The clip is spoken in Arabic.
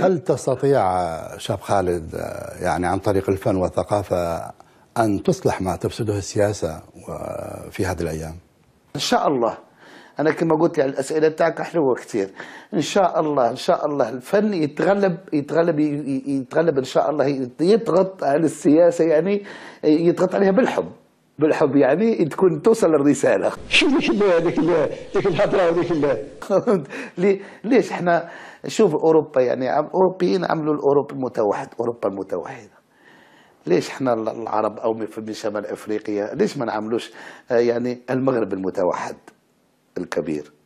هل تستطيع شاب خالد يعني عن طريق الفن والثقافة أن تصلح ما تفسده السياسة في هذه الأيام؟ إن شاء الله أنا كما قلت يعني الأسئلة تاعك حلوة كثير إن شاء الله إن شاء الله الفن يتغلب يتغلب يتغلب إن شاء الله يضغط على السياسة يعني يضغط عليها بالحب بالحب يعني تكون توصل الرساله شوف ديك ديك الهضره وديك ليش احنا شوف اوروبا يعني اوروبيين عملوا الاوروب المتوحد اوروبا المتوحده ليش احنا العرب او من شمال افريقيا ليش ما نعملوش آه، يعني المغرب المتوحد الكبير